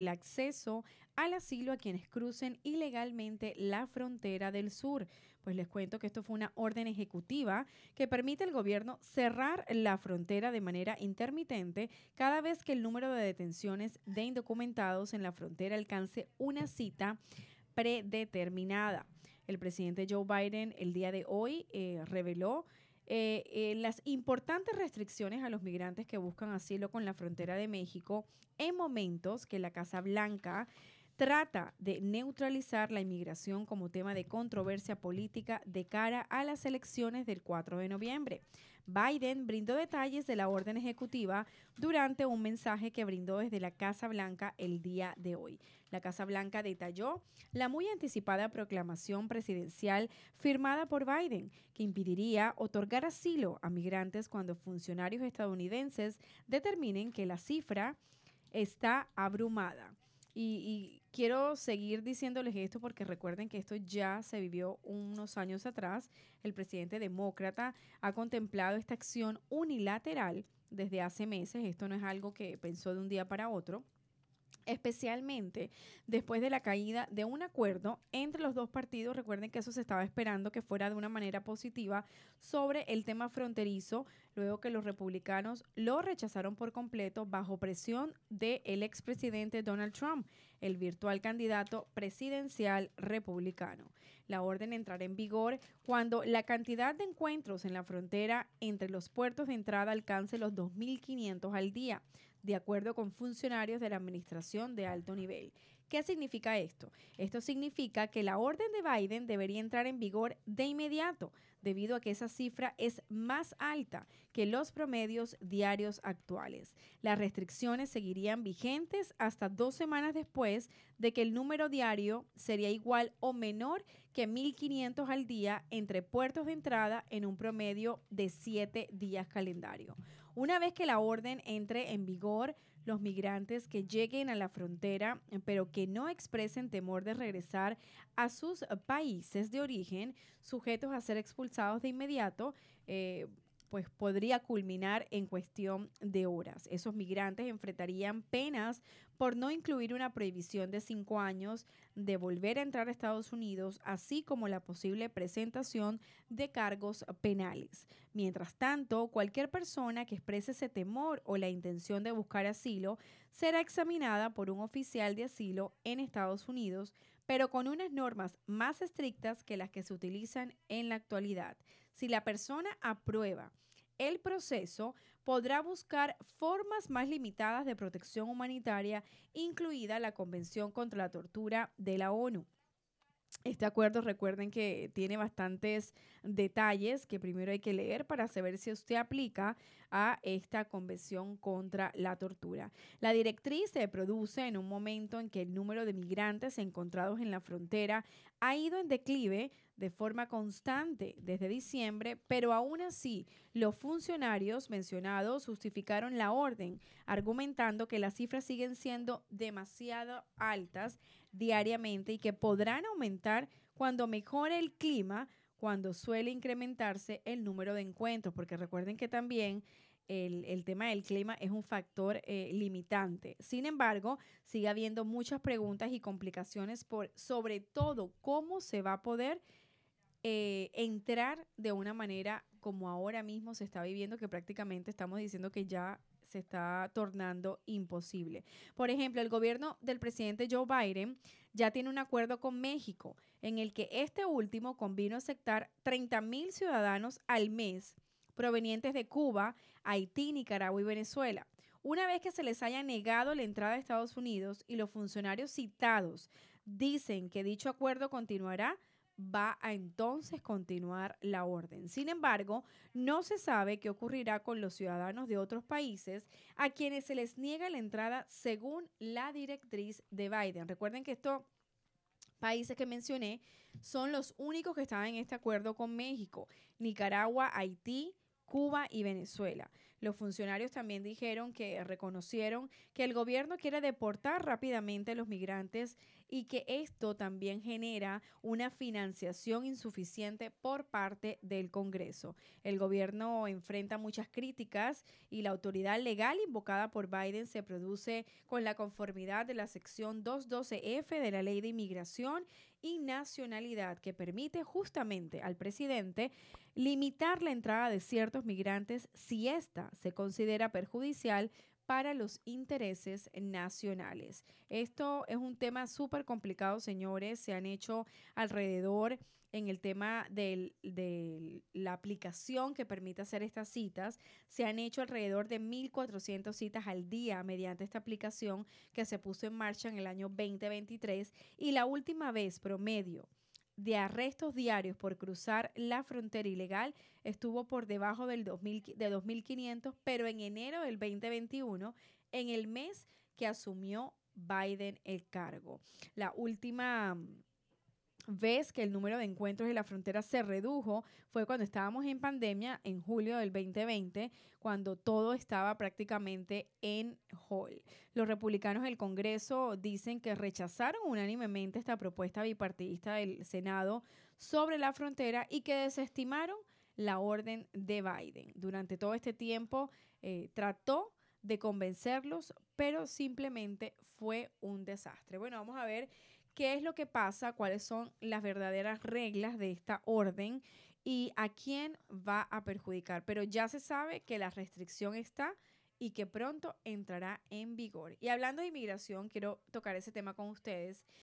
el acceso al asilo a quienes crucen ilegalmente la frontera del sur. Pues les cuento que esto fue una orden ejecutiva que permite al gobierno cerrar la frontera de manera intermitente cada vez que el número de detenciones de indocumentados en la frontera alcance una cita predeterminada. El presidente Joe Biden el día de hoy eh, reveló eh, eh, las importantes restricciones a los migrantes que buscan asilo con la frontera de México en momentos que la Casa Blanca trata de neutralizar la inmigración como tema de controversia política de cara a las elecciones del 4 de noviembre. Biden brindó detalles de la orden ejecutiva durante un mensaje que brindó desde la Casa Blanca el día de hoy. La Casa Blanca detalló la muy anticipada proclamación presidencial firmada por Biden, que impediría otorgar asilo a migrantes cuando funcionarios estadounidenses determinen que la cifra está abrumada. Y, quiero seguir diciéndoles esto porque recuerden que esto ya se vivió unos años atrás. El presidente demócrata ha contemplado esta acción unilateral desde hace meses. Esto no es algo que pensó de un día para otro especialmente después de la caída de un acuerdo entre los dos partidos. Recuerden que eso se estaba esperando que fuera de una manera positiva sobre el tema fronterizo, luego que los republicanos lo rechazaron por completo bajo presión del expresidente Donald Trump, el virtual candidato presidencial republicano. La orden entrará en vigor cuando la cantidad de encuentros en la frontera entre los puertos de entrada alcance los 2.500 al día de acuerdo con funcionarios de la Administración de alto nivel. ¿Qué significa esto? Esto significa que la orden de Biden debería entrar en vigor de inmediato, debido a que esa cifra es más alta que los promedios diarios actuales. Las restricciones seguirían vigentes hasta dos semanas después de que el número diario sería igual o menor que 1.500 al día entre puertos de entrada en un promedio de siete días calendario. Una vez que la orden entre en vigor, los migrantes que lleguen a la frontera, pero que no expresen temor de regresar a sus países de origen, sujetos a ser expulsados de inmediato, eh, pues podría culminar en cuestión de horas. Esos migrantes enfrentarían penas por no incluir una prohibición de cinco años de volver a entrar a Estados Unidos, así como la posible presentación de cargos penales. Mientras tanto, cualquier persona que exprese ese temor o la intención de buscar asilo será examinada por un oficial de asilo en Estados Unidos, pero con unas normas más estrictas que las que se utilizan en la actualidad. Si la persona aprueba el proceso, podrá buscar formas más limitadas de protección humanitaria, incluida la Convención contra la Tortura de la ONU. Este acuerdo, recuerden que tiene bastantes detalles que primero hay que leer para saber si usted aplica a esta Convención contra la Tortura. La directriz se produce en un momento en que el número de migrantes encontrados en la frontera ha ido en declive de forma constante desde diciembre, pero aún así los funcionarios mencionados justificaron la orden, argumentando que las cifras siguen siendo demasiado altas diariamente y que podrán aumentar cuando mejore el clima, cuando suele incrementarse el número de encuentros, porque recuerden que también el, tema del clima es un factor eh, limitante. Sin embargo, sigue habiendo muchas preguntas y complicaciones por, sobre todo, cómo se va a poder eh, entrar de una manera como ahora mismo se está viviendo, que prácticamente estamos diciendo que ya se está tornando imposible. Por ejemplo, el gobierno del presidente Joe Biden ya tiene un acuerdo con México en el que este último convino a aceptar mil ciudadanos al mes provenientes de Cuba, Haití, Nicaragua y Venezuela. Una vez que se les haya negado la entrada a Estados Unidos y los funcionarios citados dicen que dicho acuerdo continuará, va a entonces continuar la orden. Sin embargo, no se sabe qué ocurrirá con los ciudadanos de otros países a quienes se les niega la entrada según la directriz de Biden. Recuerden que estos países que mencioné son los únicos que estaban en este acuerdo con México, Nicaragua, Haití, Cuba y Venezuela. Los funcionarios también dijeron que reconocieron que el gobierno quiere deportar rápidamente a los migrantes y que esto también genera una financiación insuficiente por parte del Congreso. El gobierno enfrenta muchas críticas y la autoridad legal invocada por Biden se produce con la conformidad de la sección 212F de la Ley de Inmigración y Nacionalidad que permite justamente al presidente limitar la entrada de ciertos migrantes si ésta se considera perjudicial para los intereses nacionales. Esto es un tema súper complicado, señores. Se han hecho alrededor en el tema de la aplicación que permite hacer estas citas. Se han hecho alrededor de 1.400 citas al día mediante esta aplicación que se puso en marcha en el año 2023 y la última vez promedio de arrestos diarios por cruzar la frontera ilegal estuvo por debajo del 2000, de 2.500, pero en enero del 2021, en el mes que asumió Biden el cargo. La última ves que el número de encuentros en la frontera se redujo fue cuando estábamos en pandemia en julio del 2020, cuando todo estaba prácticamente en hall. Los republicanos del Congreso dicen que rechazaron unánimemente esta propuesta bipartidista del Senado sobre la frontera y que desestimaron la orden de Biden. Durante todo este tiempo eh, trató de convencerlos, pero simplemente fue un desastre. Bueno, vamos a ver qué es lo que pasa, cuáles son las verdaderas reglas de esta orden y a quién va a perjudicar. Pero ya se sabe que la restricción está y que pronto entrará en vigor. Y hablando de inmigración, quiero tocar ese tema con ustedes